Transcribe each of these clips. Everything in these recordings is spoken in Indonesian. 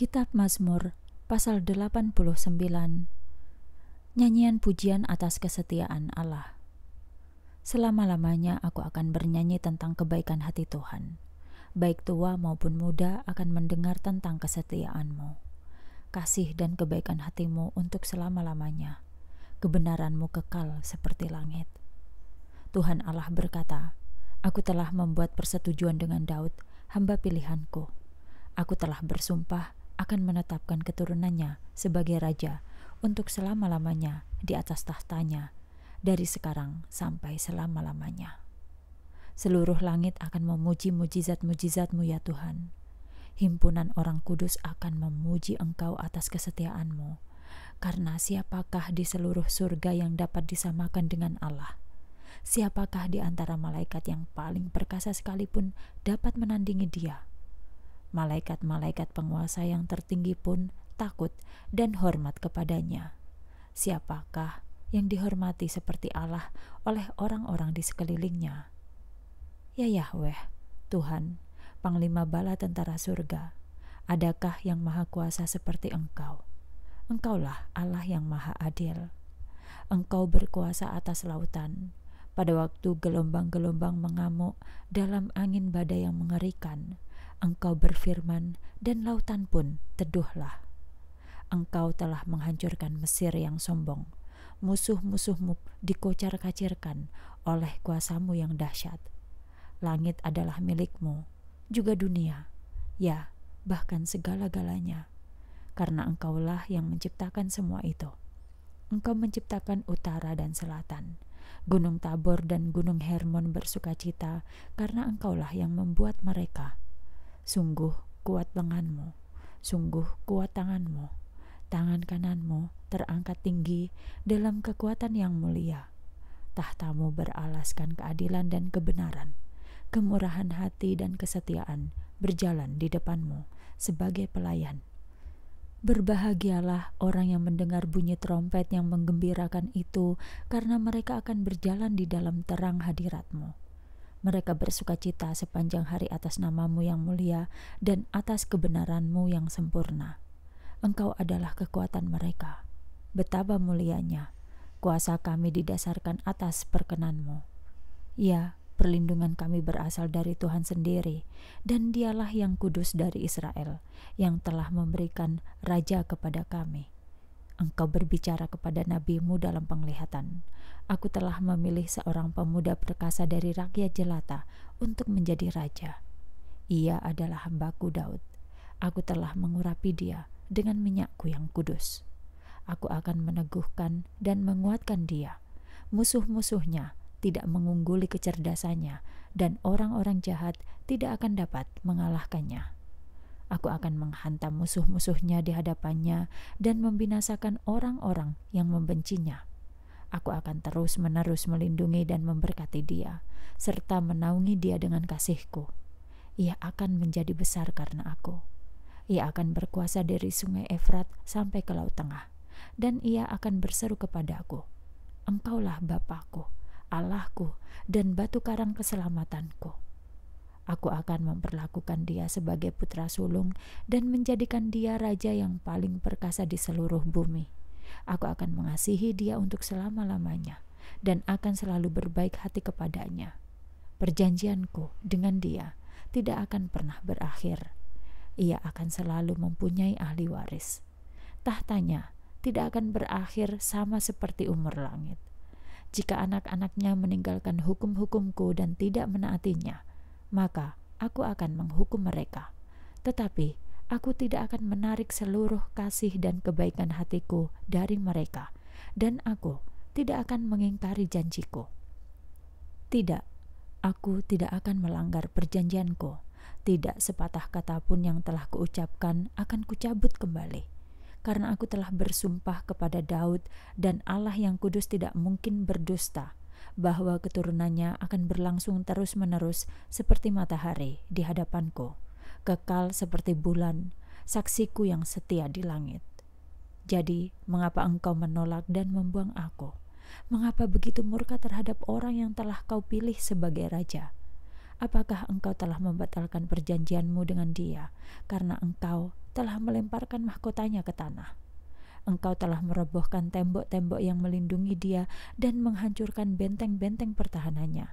Kitab Mazmur pasal 89 Nyanyian pujian atas kesetiaan Allah Selama-lamanya aku akan bernyanyi tentang kebaikan hati Tuhan Baik tua maupun muda akan mendengar tentang kesetiaanmu Kasih dan kebaikan hatimu untuk selama-lamanya Kebenaranmu kekal seperti langit Tuhan Allah berkata Aku telah membuat persetujuan dengan Daud, hamba pilihanku Aku telah bersumpah akan menetapkan keturunannya sebagai raja untuk selama-lamanya di atas tahtanya, dari sekarang sampai selama-lamanya. Seluruh langit akan memuji mujizat-mujizatmu ya Tuhan. Himpunan orang kudus akan memuji engkau atas kesetiaanmu, karena siapakah di seluruh surga yang dapat disamakan dengan Allah? Siapakah di antara malaikat yang paling perkasa sekalipun dapat menandingi dia?' Malaikat-malaikat penguasa yang tertinggi pun takut dan hormat kepadanya. Siapakah yang dihormati seperti Allah oleh orang-orang di sekelilingnya? Ya Yahweh, Tuhan, Panglima Bala Tentara Surga, adakah yang maha kuasa seperti Engkau? Engkaulah Allah yang maha adil. Engkau berkuasa atas lautan, pada waktu gelombang-gelombang mengamuk dalam angin badai yang mengerikan, Engkau berfirman, dan lautan pun teduhlah. Engkau telah menghancurkan Mesir yang sombong. Musuh-musuhmu dikocar-kacirkan oleh kuasamu yang dahsyat. Langit adalah milikmu, juga dunia, ya, bahkan segala-galanya. Karena engkaulah yang menciptakan semua itu. Engkau menciptakan utara dan selatan. Gunung Tabor dan Gunung Hermon bersuka cita karena engkaulah yang membuat mereka. Sungguh kuat lenganmu, sungguh kuat tanganmu. Tangan kananmu terangkat tinggi dalam kekuatan yang mulia. Tahtamu beralaskan keadilan dan kebenaran. Kemurahan hati dan kesetiaan berjalan di depanmu sebagai pelayan. Berbahagialah orang yang mendengar bunyi trompet yang menggembirakan itu, karena mereka akan berjalan di dalam terang hadiratmu. Mereka bersuka cita sepanjang hari atas namamu yang mulia dan atas kebenaranmu yang sempurna. Engkau adalah kekuatan mereka. Betapa mulianya, kuasa kami didasarkan atas perkenanmu. Ya, perlindungan kami berasal dari Tuhan sendiri, dan dialah yang kudus dari Israel, yang telah memberikan raja kepada kami.' engkau berbicara kepada nabimu dalam penglihatan. Aku telah memilih seorang pemuda perkasa dari rakyat jelata untuk menjadi raja. Ia adalah hambaku Daud. Aku telah mengurapi dia dengan minyakku yang kudus. Aku akan meneguhkan dan menguatkan dia. Musuh-musuhnya tidak mengungguli kecerdasannya dan orang-orang jahat tidak akan dapat mengalahkannya. Aku akan menghantam musuh-musuhnya di hadapannya dan membinasakan orang-orang yang membencinya. Aku akan terus-menerus melindungi dan memberkati dia, serta menaungi dia dengan kasihku. Ia akan menjadi besar karena aku. Ia akan berkuasa dari sungai Efrat sampai ke Laut Tengah, dan ia akan berseru kepadaku, Engkaulah Bapakku, Allahku, dan batu karang keselamatanku.' Aku akan memperlakukan dia sebagai putra sulung dan menjadikan dia raja yang paling perkasa di seluruh bumi. Aku akan mengasihi dia untuk selama-lamanya dan akan selalu berbaik hati kepadanya. Perjanjianku dengan dia tidak akan pernah berakhir. Ia akan selalu mempunyai ahli waris. Tahtanya tidak akan berakhir sama seperti umur langit jika anak-anaknya meninggalkan hukum-hukumku dan tidak menaatinya, maka aku akan menghukum mereka. Tetapi aku tidak akan menarik seluruh kasih dan kebaikan hatiku dari mereka, dan aku tidak akan mengingkari janjiku. Tidak, aku tidak akan melanggar perjanjianku. Tidak sepatah kata pun yang telah kuucapkan akan kucabut kembali. Karena aku telah bersumpah kepada Daud dan Allah yang kudus tidak mungkin berdusta bahwa keturunannya akan berlangsung terus-menerus seperti matahari di hadapanku, kekal seperti bulan, saksiku yang setia di langit. Jadi, mengapa engkau menolak dan membuang aku? Mengapa begitu murka terhadap orang yang telah kau pilih sebagai raja? Apakah engkau telah membatalkan perjanjianmu dengan dia karena engkau telah melemparkan mahkotanya ke tanah? Engkau telah merobohkan tembok-tembok yang melindungi dia dan menghancurkan benteng-benteng pertahanannya.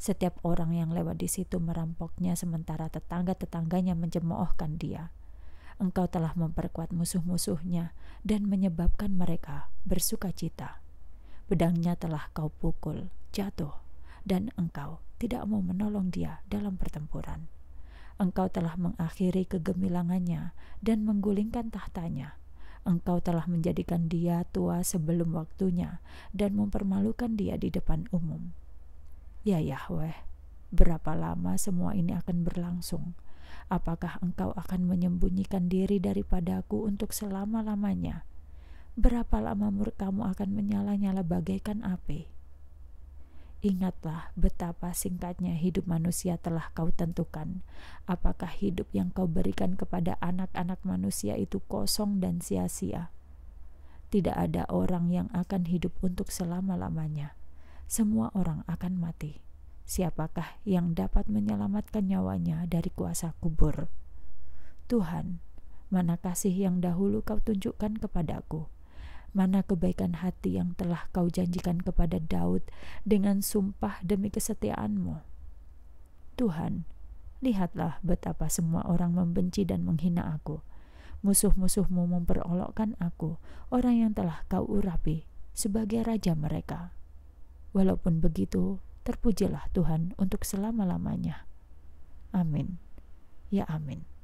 Setiap orang yang lewat di situ merampoknya sementara tetangga-tetangganya mencemoohkan dia. Engkau telah memperkuat musuh-musuhnya dan menyebabkan mereka bersuka cita. Pedangnya telah kau pukul, jatuh, dan engkau tidak mau menolong dia dalam pertempuran. Engkau telah mengakhiri kegemilangannya dan menggulingkan tahtanya engkau telah menjadikan dia tua sebelum waktunya dan mempermalukan dia di depan umum. Ya Yahweh, berapa lama semua ini akan berlangsung? Apakah engkau akan menyembunyikan diri daripadaku untuk selama-lamanya? Berapa lama murkamu akan menyala-nyala bagaikan api? Ingatlah betapa singkatnya hidup manusia telah kau tentukan. Apakah hidup yang kau berikan kepada anak-anak manusia itu kosong dan sia-sia? Tidak ada orang yang akan hidup untuk selama-lamanya. Semua orang akan mati. Siapakah yang dapat menyelamatkan nyawanya dari kuasa kubur? Tuhan, mana kasih yang dahulu kau tunjukkan kepadaku? mana kebaikan hati yang telah kau janjikan kepada Daud dengan sumpah demi kesetiaanmu. Tuhan, lihatlah betapa semua orang membenci dan menghina aku. Musuh-musuhmu memperolokkan aku, orang yang telah kau urapi, sebagai raja mereka. Walaupun begitu, terpujilah Tuhan untuk selama-lamanya. Amin. Ya amin.